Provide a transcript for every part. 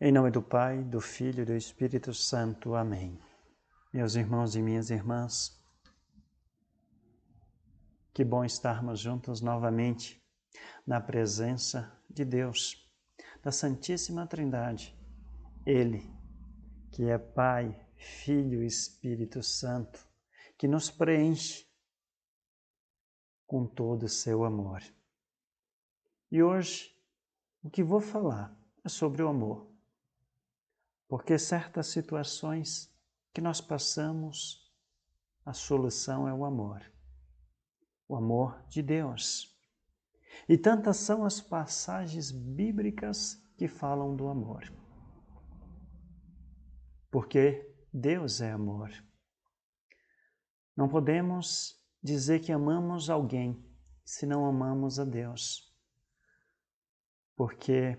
Em nome do Pai, do Filho e do Espírito Santo. Amém. Meus irmãos e minhas irmãs, que bom estarmos juntos novamente na presença de Deus, da Santíssima Trindade. Ele, que é Pai, Filho e Espírito Santo, que nos preenche com todo o seu amor. E hoje, o que vou falar é sobre o amor. Porque certas situações que nós passamos, a solução é o amor. O amor de Deus. E tantas são as passagens bíblicas que falam do amor. Porque Deus é amor. Não podemos dizer que amamos alguém se não amamos a Deus. Porque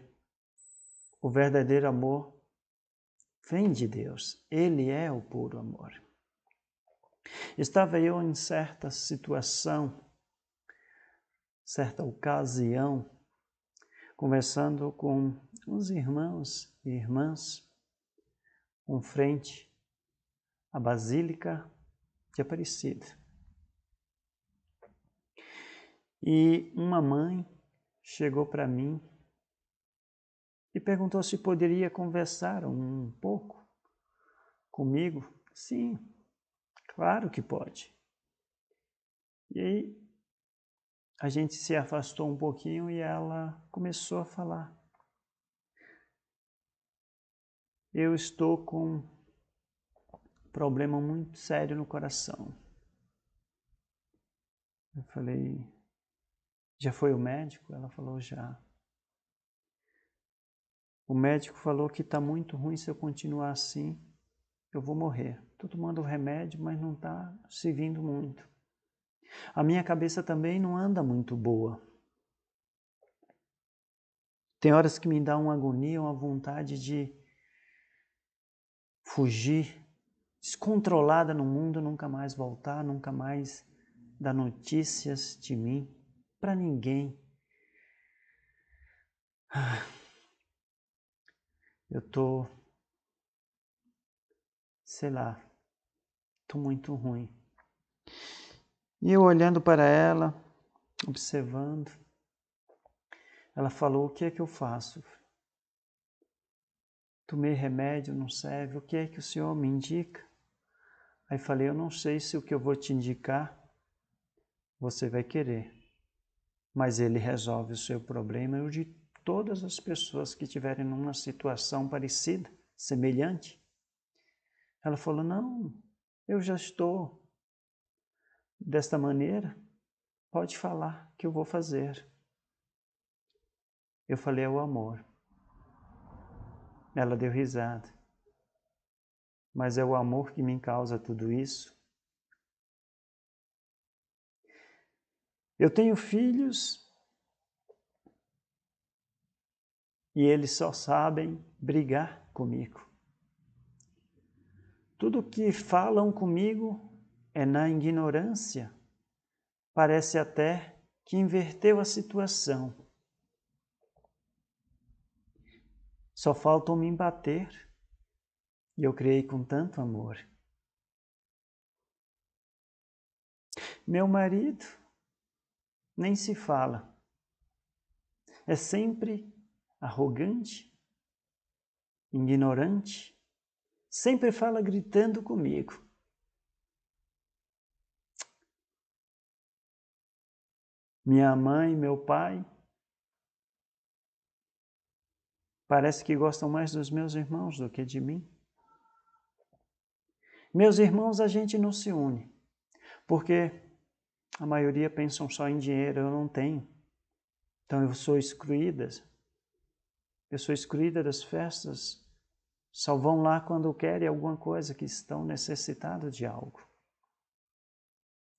o verdadeiro amor vem de Deus. Ele é o puro amor. Estava eu em certa situação, certa ocasião, conversando com uns irmãos e irmãs, com frente à Basílica de Aparecida. E uma mãe chegou para mim e perguntou se poderia conversar um pouco comigo. Sim, claro que pode. E aí a gente se afastou um pouquinho e ela começou a falar. Eu estou com um problema muito sério no coração. Eu falei, já foi o médico? Ela falou, já. O médico falou que está muito ruim se eu continuar assim, eu vou morrer. Estou tomando remédio, mas não está se vindo muito. A minha cabeça também não anda muito boa. Tem horas que me dá uma agonia, uma vontade de fugir descontrolada no mundo, nunca mais voltar, nunca mais dar notícias de mim para ninguém. Ah eu tô, sei lá, tô muito ruim. E eu olhando para ela, observando, ela falou: O que é que eu faço? Tomei remédio, não serve, o que é que o senhor me indica? Aí falei: Eu não sei se o que eu vou te indicar você vai querer, mas ele resolve o seu problema e o de todas as pessoas que estiverem numa situação parecida, semelhante. Ela falou: Não, eu já estou desta maneira, pode falar que eu vou fazer. Eu falei: É o amor. Ela deu risada. Mas é o amor que me causa tudo isso. Eu tenho filhos e eles só sabem brigar comigo. Tudo que falam comigo é na ignorância. Parece até que inverteu a situação. Só faltam me bater e eu criei com tanto amor. Meu marido nem se fala. É sempre arrogante, ignorante, sempre fala gritando comigo. Minha mãe, meu pai, parece que gostam mais dos meus irmãos do que de mim. Meus irmãos, a gente não se une, porque a maioria pensam só em dinheiro, eu não tenho. Então eu sou excluída, pessoa excluída das festas, só vão lá quando querem alguma coisa, que estão necessitados de algo.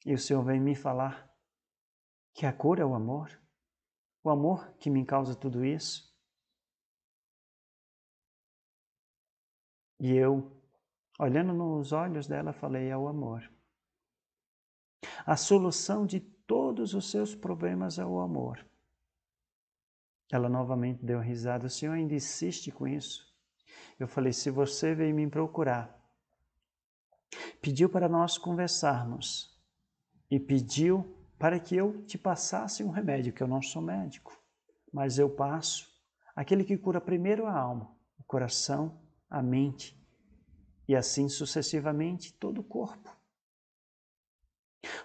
E o Senhor vem me falar que a cor é o amor, o amor que me causa tudo isso. E eu, olhando nos olhos dela, falei: é o amor. A solução de todos os seus problemas é o amor. Ela novamente deu risada. O senhor ainda insiste com isso? Eu falei: se você veio me procurar, pediu para nós conversarmos e pediu para que eu te passasse um remédio, que eu não sou médico, mas eu passo aquele que cura primeiro a alma, o coração, a mente e assim sucessivamente todo o corpo.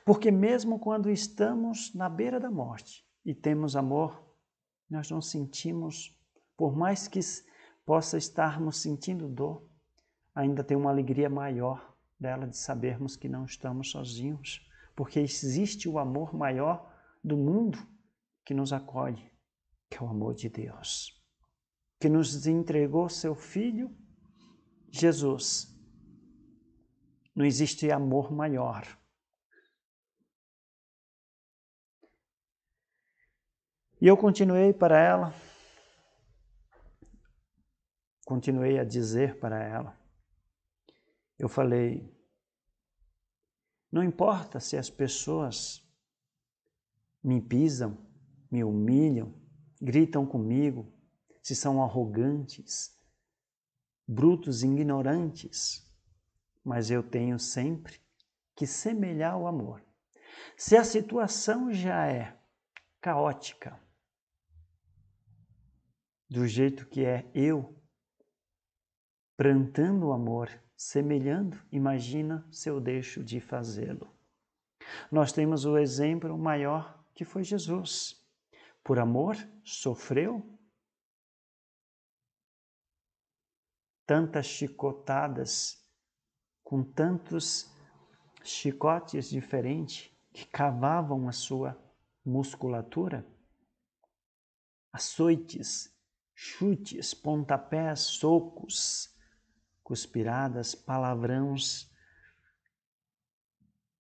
Porque mesmo quando estamos na beira da morte e temos amor nós não sentimos, por mais que possa estarmos sentindo dor, ainda tem uma alegria maior dela de sabermos que não estamos sozinhos, porque existe o amor maior do mundo que nos acolhe, que é o amor de Deus, que nos entregou seu Filho, Jesus. Não existe amor maior E eu continuei para ela, continuei a dizer para ela. Eu falei: não importa se as pessoas me pisam, me humilham, gritam comigo, se são arrogantes, brutos ignorantes, mas eu tenho sempre que semelhar o amor. Se a situação já é caótica, do jeito que é eu, plantando o amor, semelhando, imagina se eu deixo de fazê-lo. Nós temos o exemplo maior que foi Jesus. Por amor, sofreu tantas chicotadas, com tantos chicotes diferentes que cavavam a sua musculatura, açoites chutes, pontapés, socos, cuspiradas, palavrões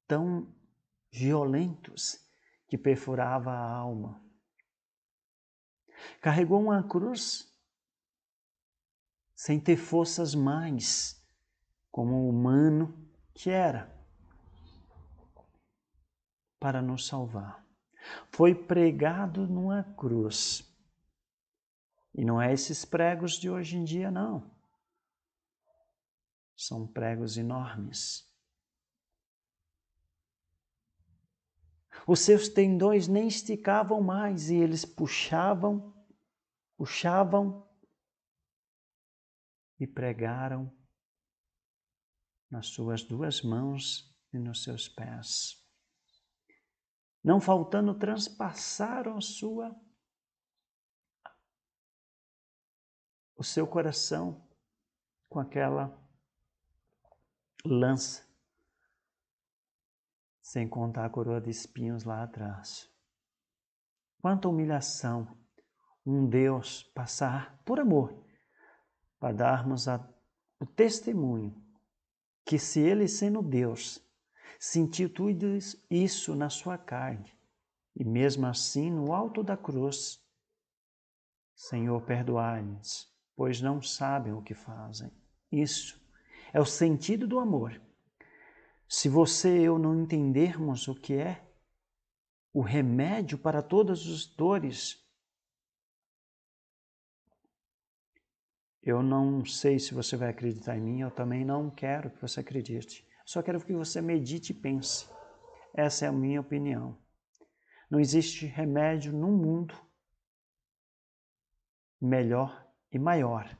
tão violentos que perfurava a alma. Carregou uma cruz sem ter forças mais, como humano que era, para nos salvar. Foi pregado numa cruz e não é esses pregos de hoje em dia, não. São pregos enormes. Os seus tendões nem esticavam mais e eles puxavam, puxavam e pregaram nas suas duas mãos e nos seus pés. Não faltando, transpassaram a sua o seu coração com aquela lança, sem contar a coroa de espinhos lá atrás. Quanta humilhação um Deus passar por amor para darmos a, o testemunho que se ele sendo Deus sentiu tudo isso na sua carne e mesmo assim no alto da cruz, Senhor, perdoai-nos pois não sabem o que fazem. Isso é o sentido do amor. Se você e eu não entendermos o que é o remédio para todas as dores, eu não sei se você vai acreditar em mim, eu também não quero que você acredite. Só quero que você medite e pense. Essa é a minha opinião. Não existe remédio no mundo melhor e maior,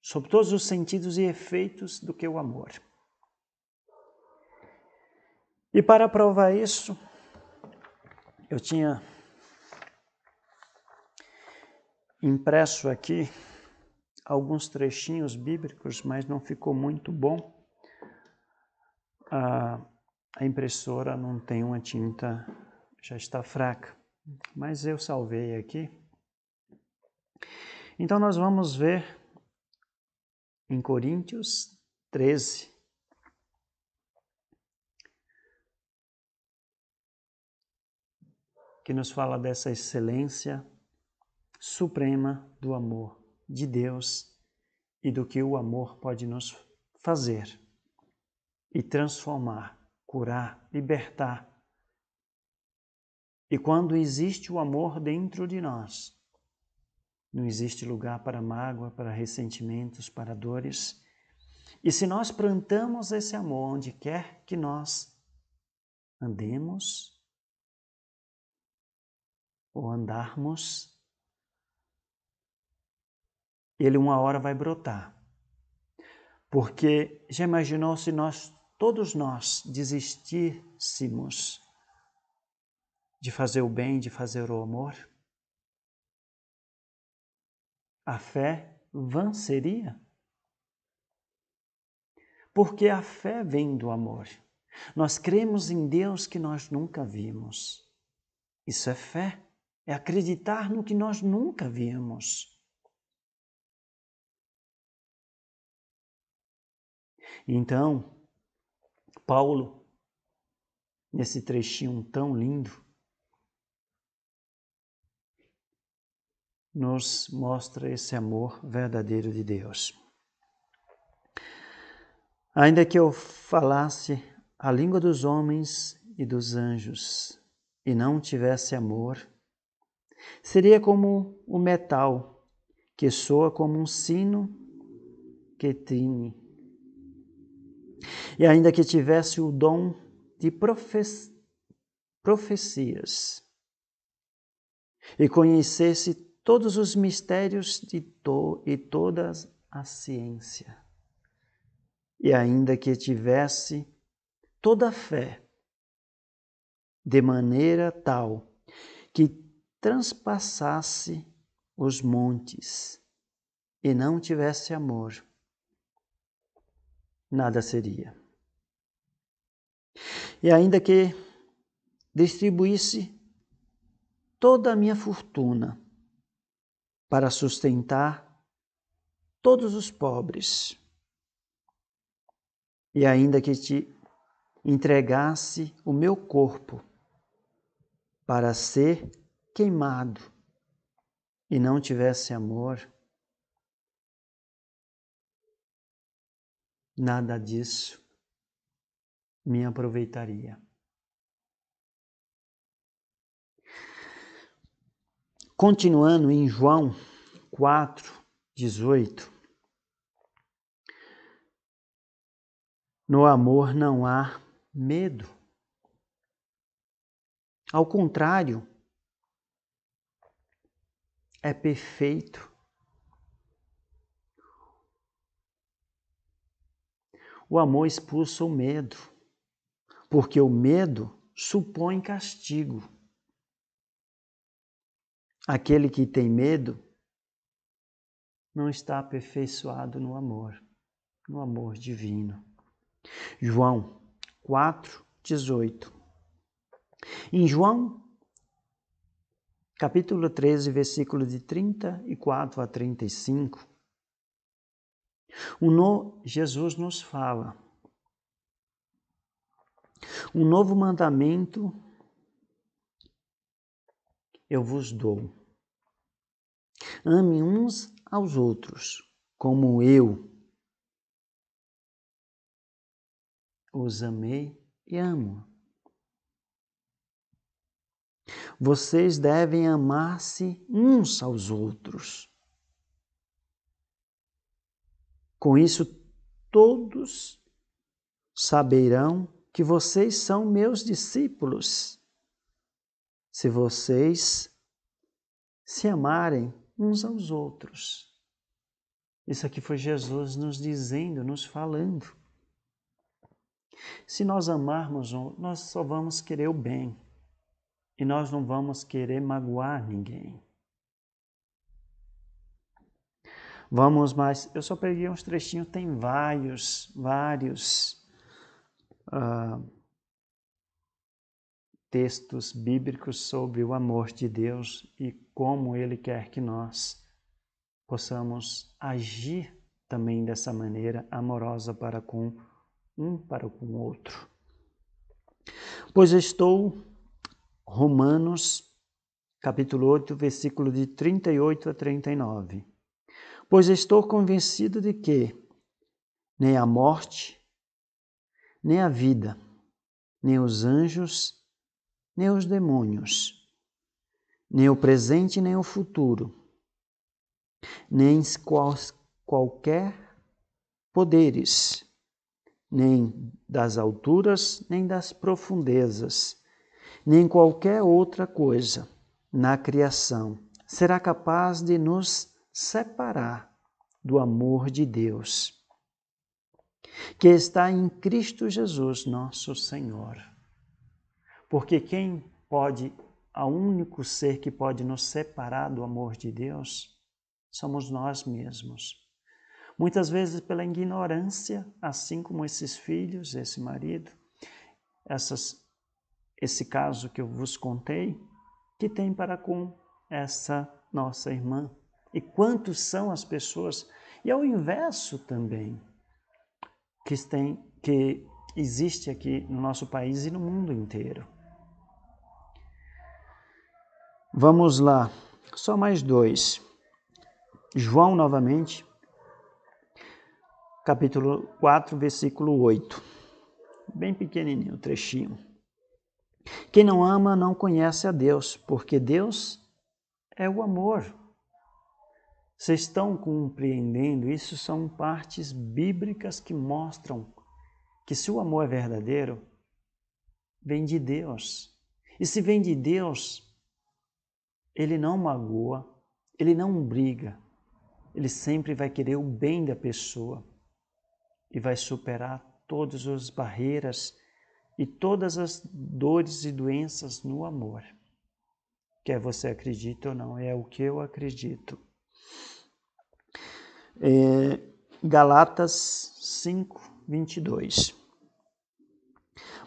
sob todos os sentidos e efeitos do que o amor. E para provar isso, eu tinha impresso aqui alguns trechinhos bíblicos, mas não ficou muito bom. A, ah, a impressora não tem uma tinta, já está fraca, mas eu salvei aqui. Então nós vamos ver em Coríntios 13. Que nos fala dessa excelência suprema do amor de Deus e do que o amor pode nos fazer e transformar, curar, libertar. E quando existe o amor dentro de nós, não existe lugar para mágoa, para ressentimentos, para dores. E se nós plantamos esse amor onde quer que nós andemos ou andarmos, ele uma hora vai brotar. Porque já imaginou se nós, todos nós, desistíssemos de fazer o bem, de fazer o amor? a fé venceria. Porque a fé vem do amor. Nós cremos em Deus que nós nunca vimos. Isso é fé, é acreditar no que nós nunca vimos. Então, Paulo, nesse trechinho tão lindo, nos mostra esse amor verdadeiro de Deus. Ainda que eu falasse a língua dos homens e dos anjos e não tivesse amor, seria como o metal que soa como um sino que trine. E ainda que tivesse o dom de profe profecias e conhecesse todos os mistérios de to e toda a ciência. E ainda que tivesse toda a fé, de maneira tal que transpassasse os montes e não tivesse amor, nada seria. E ainda que distribuísse toda a minha fortuna para sustentar todos os pobres. E ainda que te entregasse o meu corpo para ser queimado e não tivesse amor, nada disso me aproveitaria. Continuando em João 4, 18. No amor não há medo. Ao contrário, é perfeito. O amor expulsa o medo, porque o medo supõe castigo. Aquele que tem medo não está aperfeiçoado no amor, no amor divino. João 4, 18. Em João, capítulo 13, versículo de 34 a 35, o no, Jesus nos fala: Um novo mandamento eu vos dou. Ame uns aos outros, como eu os amei e amo. Vocês devem amar-se uns aos outros. Com isso, todos saberão que vocês são meus discípulos se vocês se amarem uns hum. aos outros. Isso aqui foi Jesus nos dizendo, nos falando. Se nós amarmos, nós só vamos querer o bem e nós não vamos querer magoar ninguém. Vamos mais. Eu só peguei uns trechinhos, tem vários, vários. Uh, textos bíblicos sobre o amor de Deus e como Ele quer que nós possamos agir também dessa maneira amorosa para com um, para com o outro. Pois estou, Romanos, capítulo 8, versículo de 38 a 39. Pois estou convencido de que nem a morte, nem a vida, nem os anjos, nem os demônios, nem o presente, nem o futuro, nem quais qualquer poderes, nem das alturas, nem das profundezas, nem qualquer outra coisa na criação será capaz de nos separar do amor de Deus, que está em Cristo Jesus, nosso Senhor. Porque quem pode, o único ser que pode nos separar do amor de Deus, somos nós mesmos. Muitas vezes pela ignorância, assim como esses filhos, esse marido, essas, esse caso que eu vos contei, que tem para com essa nossa irmã. E quantos são as pessoas? E ao é inverso também, que, tem, que existe aqui no nosso país e no mundo inteiro. Vamos lá, só mais dois. João novamente, capítulo 4, versículo 8. Bem pequenininho o trechinho. Quem não ama não conhece a Deus, porque Deus é o amor. Vocês estão compreendendo? Isso são partes bíblicas que mostram que se o amor é verdadeiro, vem de Deus. E se vem de Deus, ele não magoa, ele não briga, ele sempre vai querer o bem da pessoa e vai superar todas as barreiras e todas as dores e doenças no amor. Quer você acredite ou não, é o que eu acredito. É, Galatas 5, 22.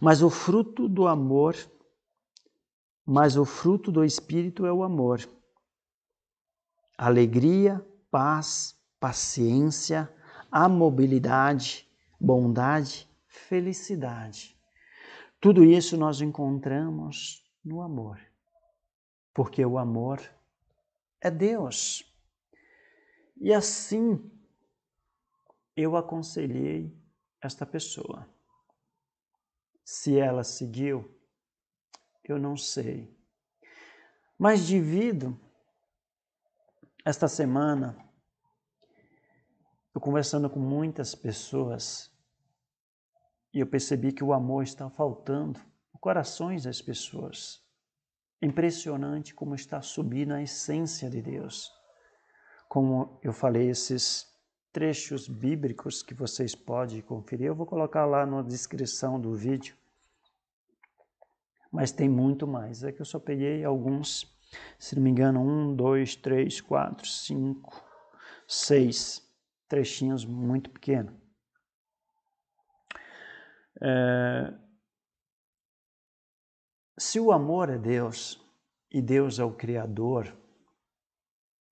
Mas o fruto do amor mas o fruto do Espírito é o amor. Alegria, paz, paciência, amabilidade, bondade, felicidade. Tudo isso nós encontramos no amor, porque o amor é Deus. E assim eu aconselhei esta pessoa. Se ela seguiu eu não sei. Mas divido esta semana eu conversando com muitas pessoas e eu percebi que o amor está faltando no corações das pessoas. Impressionante como está subindo a essência de Deus. Como eu falei, esses trechos bíblicos que vocês podem conferir, eu vou colocar lá na descrição do vídeo mas tem muito mais. É que eu só peguei alguns, se não me engano, um, dois, três, quatro, cinco, seis trechinhos muito pequenos. É... Se o amor é Deus e Deus é o Criador,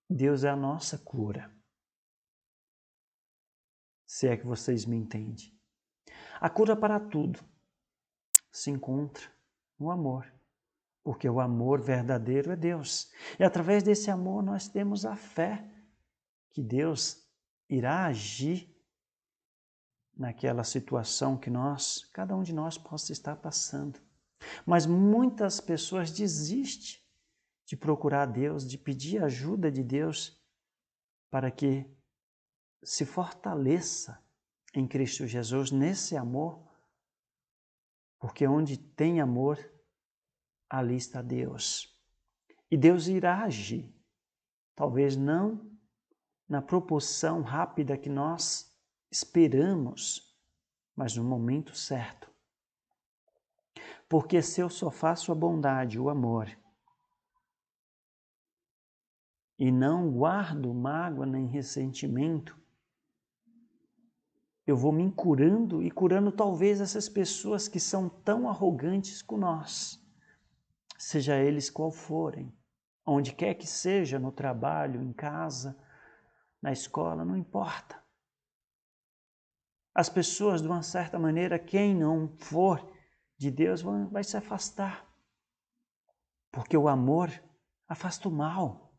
Deus é a nossa cura. Se é que vocês me entendem. A cura para tudo se encontra no amor. Porque o amor verdadeiro é Deus. E através desse amor nós temos a fé que Deus irá agir naquela situação que nós, cada um de nós, possa estar passando. Mas muitas pessoas desistem de procurar Deus, de pedir ajuda de Deus para que se fortaleça em Cristo Jesus nesse amor, porque onde tem amor ali está Deus. E Deus irá agir, talvez não na proporção rápida que nós esperamos, mas no momento certo. Porque se eu só faço a bondade, o amor, e não guardo mágoa nem ressentimento, eu vou me curando e curando talvez essas pessoas que são tão arrogantes com nós seja eles qual forem, onde quer que seja, no trabalho, em casa, na escola, não importa. As pessoas, de uma certa maneira, quem não for de Deus, vai se afastar. Porque o amor afasta o mal.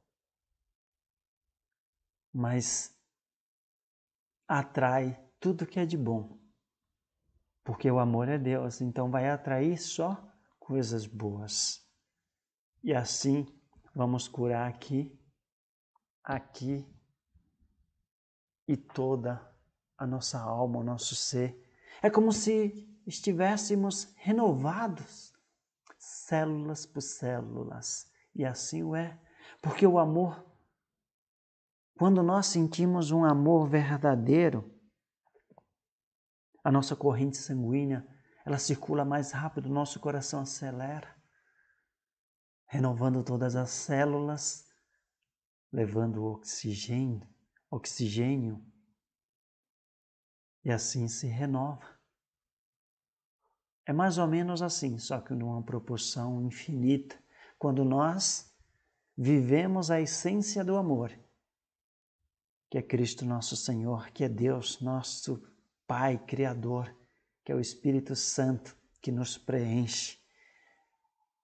Mas atrai tudo que é de bom. Porque o amor é Deus, então vai atrair só coisas boas. E assim vamos curar aqui, aqui e toda a nossa alma, o nosso ser. É como se estivéssemos renovados, células por células. E assim o é, porque o amor, quando nós sentimos um amor verdadeiro, a nossa corrente sanguínea, ela circula mais rápido, nosso coração acelera renovando todas as células, levando oxigênio, oxigênio e assim se renova. É mais ou menos assim, só que numa proporção infinita, quando nós vivemos a essência do amor, que é Cristo nosso Senhor, que é Deus, nosso Pai Criador, que é o Espírito Santo que nos preenche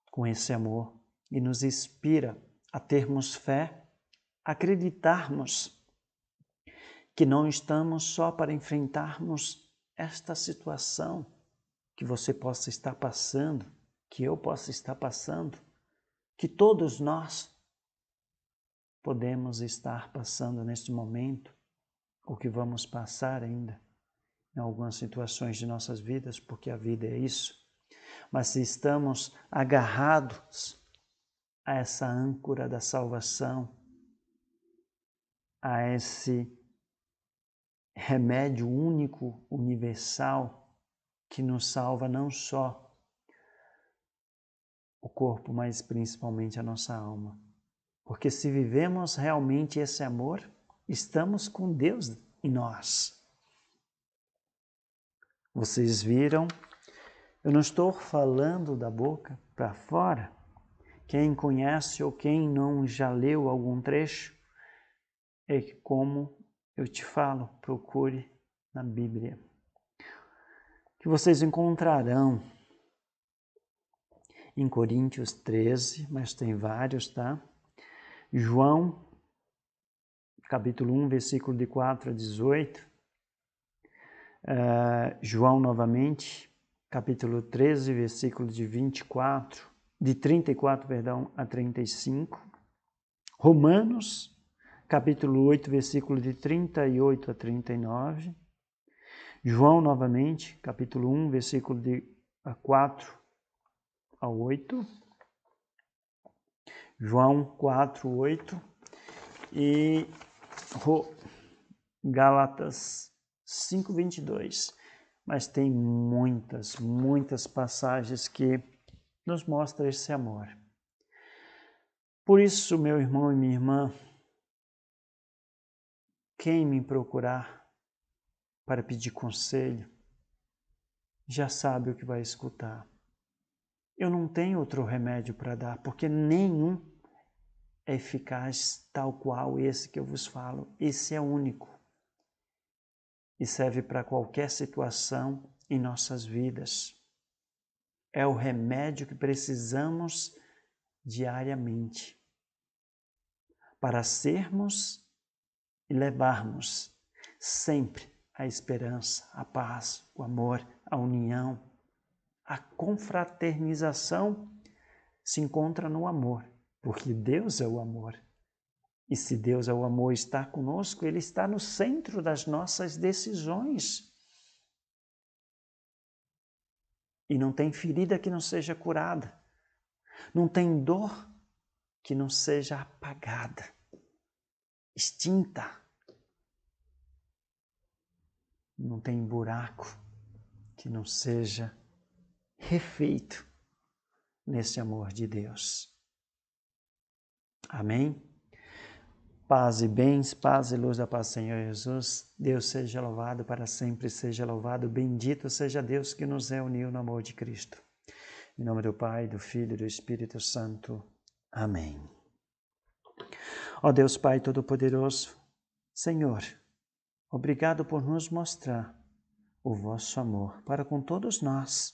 com esse amor e nos inspira a termos fé, acreditarmos que não estamos só para enfrentarmos esta situação que você possa estar passando, que eu possa estar passando, que todos nós podemos estar passando neste momento, ou que vamos passar ainda em algumas situações de nossas vidas, porque a vida é isso. Mas se estamos agarrados a essa âncora da salvação, a esse remédio único, universal, que nos salva não só o corpo, mas principalmente a nossa alma. Porque se vivemos realmente esse amor, estamos com Deus em nós. Vocês viram? Eu não estou falando da boca para fora. Quem conhece ou quem não já leu algum trecho, é que, como eu te falo, procure na Bíblia. Que vocês encontrarão em Coríntios 13, mas tem vários, tá? João, capítulo 1, versículo de 4 a 18. Uh, ah, João, novamente, capítulo 13, versículo de 24 de 34, perdão, a 35. Romanos, capítulo 8, versículo de 38 a 39. João, novamente, capítulo 1, versículo de 4 a 8. João 4, 8. E Gálatas 5, 22. Mas tem muitas, muitas passagens que nos mostra esse amor. Por isso, meu irmão e minha irmã, quem me procurar para pedir conselho já sabe o que vai escutar. Eu não tenho outro remédio para dar, porque nenhum é eficaz tal qual esse que eu vos falo. Esse é único e serve para qualquer situação em nossas vidas é o remédio que precisamos diariamente para sermos e levarmos sempre a esperança, a paz, o amor, a união, a confraternização se encontra no amor, porque Deus é o amor. E se Deus é o amor está conosco, ele está no centro das nossas decisões. E não tem ferida que não seja curada. Não tem dor que não seja apagada, extinta. Não tem buraco que não seja refeito nesse amor de Deus. Amém? Paz e bens, paz e luz da paz, Senhor Jesus. Deus seja louvado para sempre, seja louvado, bendito seja Deus que nos reuniu no amor de Cristo. Em nome do Pai, do Filho e do Espírito Santo. Amém. Ó Deus Pai Todo-Poderoso, Senhor, obrigado por nos mostrar o vosso amor para com todos nós.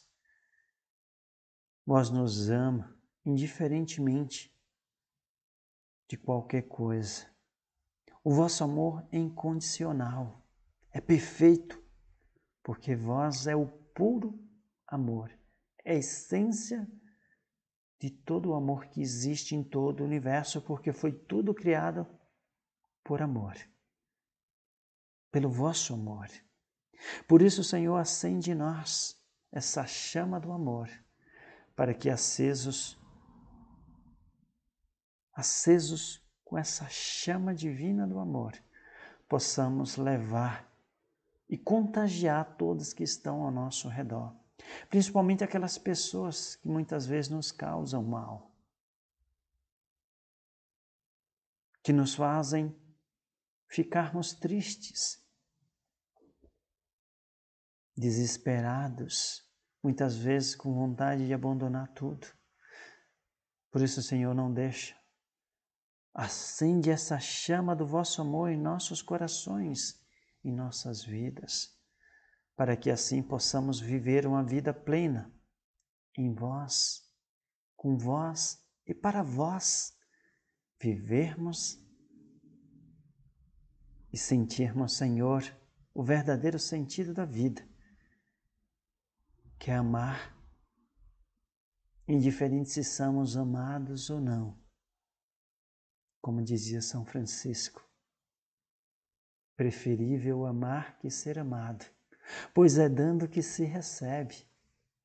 Vós nos ama indiferentemente de qualquer coisa o vosso amor é incondicional, é perfeito, porque vós é o puro amor, é a essência de todo o amor que existe em todo o universo, porque foi tudo criado por amor, pelo vosso amor. Por isso, Senhor, acende em nós essa chama do amor, para que acesos, acesos com essa chama divina do amor, possamos levar e contagiar todos que estão ao nosso redor, principalmente aquelas pessoas que muitas vezes nos causam mal, que nos fazem ficarmos tristes, desesperados, muitas vezes com vontade de abandonar tudo. Por isso, Senhor, não deixa Acende essa chama do vosso amor em nossos corações e nossas vidas, para que assim possamos viver uma vida plena em vós, com vós e para vós, vivermos e sentirmos, Senhor, o verdadeiro sentido da vida, que é amar, indiferente se somos amados ou não como dizia São Francisco, preferível amar que ser amado, pois é dando que se recebe,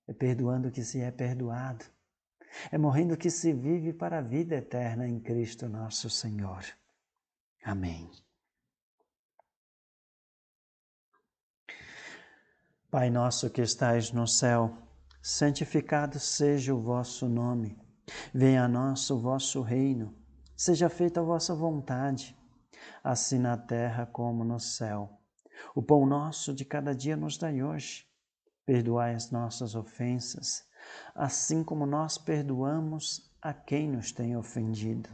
é perdoando que se é perdoado, é morrendo que se vive para a vida eterna em Cristo nosso Senhor. Amém. Pai nosso que estais no céu, santificado seja o vosso nome. Venha a nós o vosso reino. Seja feita a vossa vontade, assim na terra como no céu. O pão nosso de cada dia nos dai hoje. Perdoai as nossas ofensas, assim como nós perdoamos a quem nos tem ofendido.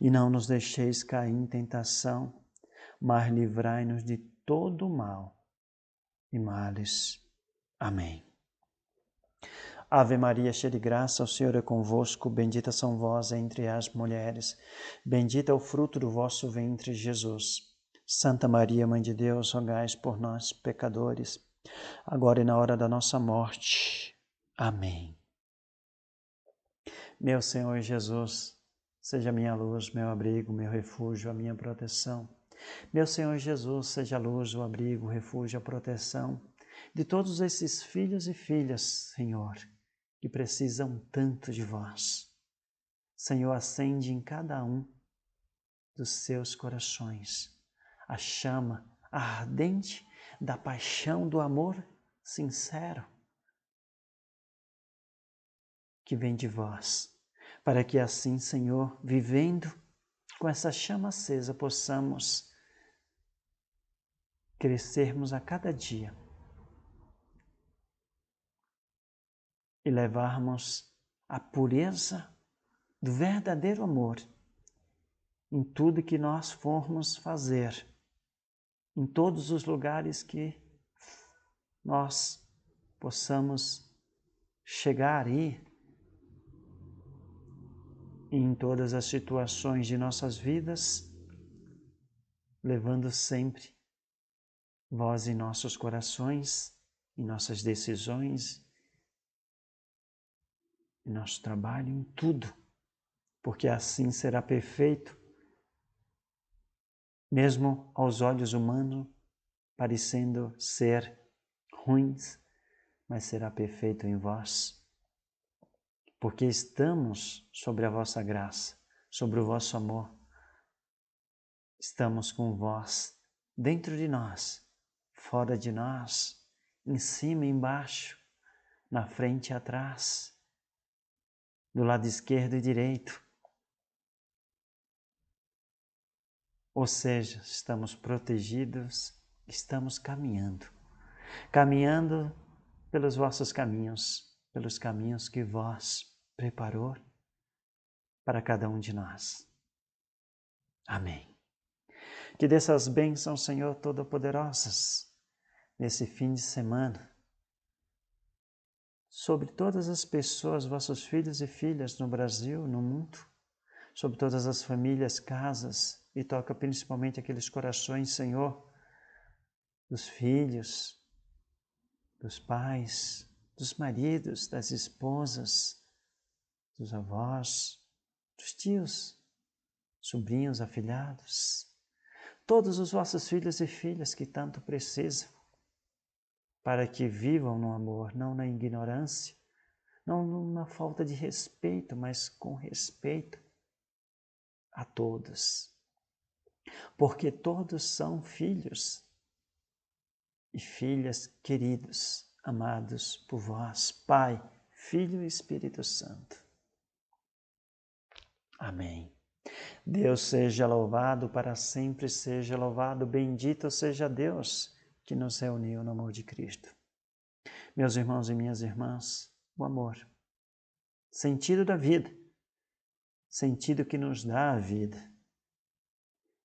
E não nos deixeis cair em tentação, mas livrai-nos de todo mal e males. Amém. Ave Maria, cheia de graça, o Senhor é convosco, bendita são vós entre as mulheres, bendito é o fruto do vosso ventre, Jesus. Santa Maria, Mãe de Deus, rogais por nós, pecadores, agora e na hora da nossa morte. Amém. Meu Senhor Jesus, seja minha luz, meu abrigo, meu refúgio, a minha proteção. Meu Senhor Jesus, seja a luz, o abrigo, o refúgio, a proteção de todos esses filhos e filhas, Senhor, que precisam tanto de vós. Senhor, acende em cada um dos seus corações a chama ardente da paixão do amor sincero que vem de vós, para que assim, Senhor, vivendo com essa chama acesa, possamos crescermos a cada dia e levarmos a pureza do verdadeiro amor em tudo que nós formos fazer, em todos os lugares que nós possamos chegar aí, e em todas as situações de nossas vidas, levando sempre voz em nossos corações, em nossas decisões, nosso trabalho, em tudo, porque assim será perfeito, mesmo aos olhos humanos, parecendo ser ruins, mas será perfeito em vós, porque estamos sobre a vossa graça, sobre o vosso amor, estamos com vós, dentro de nós, fora de nós, em cima e embaixo, na frente e atrás do lado esquerdo e direito. Ou seja, estamos protegidos, estamos caminhando. Caminhando pelos vossos caminhos, pelos caminhos que vós preparou para cada um de nós. Amém. Que dessas bênçãos, Senhor Todo-Poderosas, nesse fim de semana, sobre todas as pessoas, vossos filhos e filhas no Brasil, no mundo, sobre todas as famílias, casas e toca principalmente aqueles corações, Senhor, dos filhos, dos pais, dos maridos, das esposas, dos avós, dos tios, sobrinhos, afilhados, todos os vossos filhos e filhas que tanto precisam para que vivam no amor, não na ignorância, não numa falta de respeito, mas com respeito a todos. Porque todos são filhos e filhas queridos, amados por vós, Pai, Filho e Espírito Santo. Amém. Deus seja louvado para sempre, seja louvado, bendito seja Deus que nos reuniu no amor de Cristo. Meus irmãos e minhas irmãs, o amor, sentido da vida, sentido que nos dá a vida,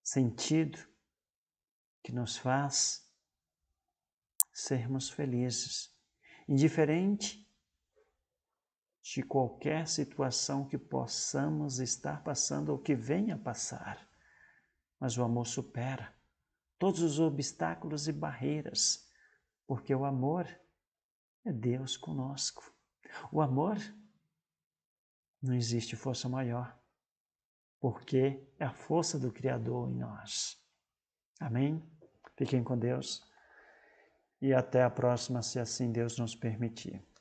sentido que nos faz sermos felizes, indiferente de qualquer situação que possamos estar passando ou que venha a passar. Mas o amor supera todos os obstáculos e barreiras, porque o amor é Deus conosco. O amor não existe força maior, porque é a força do Criador em nós. Amém? Fiquem com Deus e até a próxima, se assim Deus nos permitir.